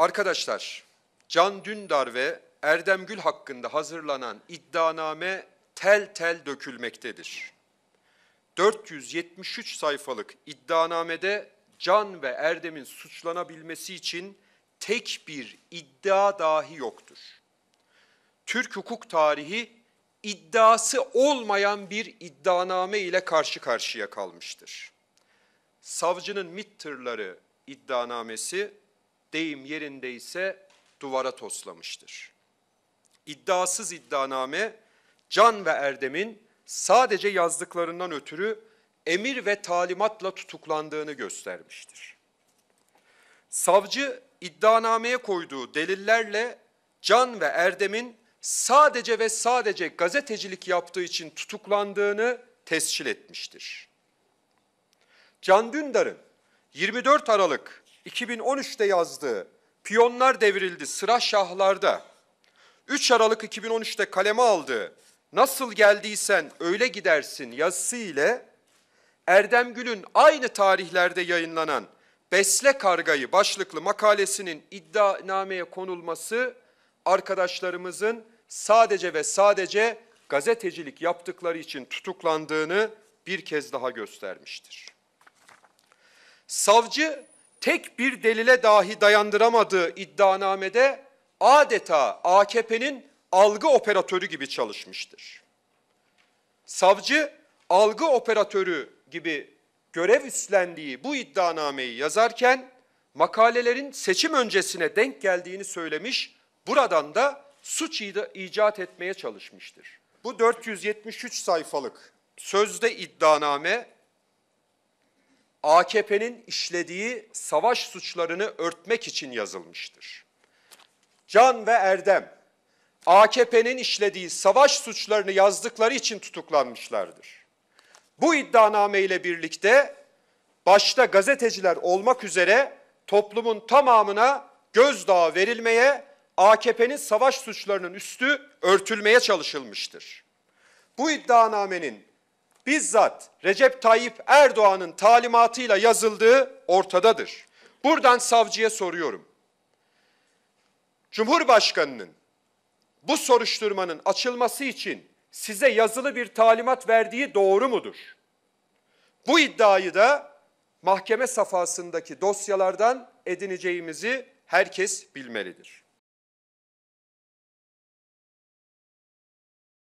Arkadaşlar, Can Dündar ve Erdem Gül hakkında hazırlanan iddianame tel tel dökülmektedir. 473 sayfalık iddianamede Can ve Erdem'in suçlanabilmesi için tek bir iddia dahi yoktur. Türk hukuk tarihi iddiası olmayan bir iddianame ile karşı karşıya kalmıştır. Savcının MİT tırları iddianamesi deyim yerindeyse duvara toslamıştır. İddiasız iddianame Can ve Erdem'in sadece yazdıklarından ötürü emir ve talimatla tutuklandığını göstermiştir. Savcı iddianameye koyduğu delillerle Can ve Erdem'in sadece ve sadece gazetecilik yaptığı için tutuklandığını tescil etmiştir. Can Dündar'ın 24 Aralık 2013'te yazdığı Piyonlar Devrildi Sıra Şahlarda 3 Aralık 2013'te kaleme aldığı Nasıl Geldiysen Öyle Gidersin yazısı ile Erdem Gül'ün aynı tarihlerde yayınlanan Besle Kargayı başlıklı makalesinin iddianameye konulması arkadaşlarımızın sadece ve sadece gazetecilik yaptıkları için tutuklandığını bir kez daha göstermiştir. Savcı tek bir delile dahi dayandıramadığı iddianamede adeta AKP'nin algı operatörü gibi çalışmıştır. Savcı algı operatörü gibi görev üstlendiği bu iddianameyi yazarken makalelerin seçim öncesine denk geldiğini söylemiş, buradan da suç icat etmeye çalışmıştır. Bu 473 sayfalık sözde iddianame AKP'nin işlediği savaş suçlarını örtmek için yazılmıştır. Can ve Erdem AKP'nin işlediği savaş suçlarını yazdıkları için tutuklanmışlardır. Bu iddianame ile birlikte başta gazeteciler olmak üzere toplumun tamamına gözdağı verilmeye, AKP'nin savaş suçlarının üstü örtülmeye çalışılmıştır. Bu iddianamenin bizzat Recep Tayyip Erdoğan'ın talimatıyla yazıldığı ortadadır. Buradan savcıya soruyorum. Cumhurbaşkanının bu soruşturmanın açılması için size yazılı bir talimat verdiği doğru mudur? Bu iddiayı da mahkeme safhasındaki dosyalardan edineceğimizi herkes bilmelidir.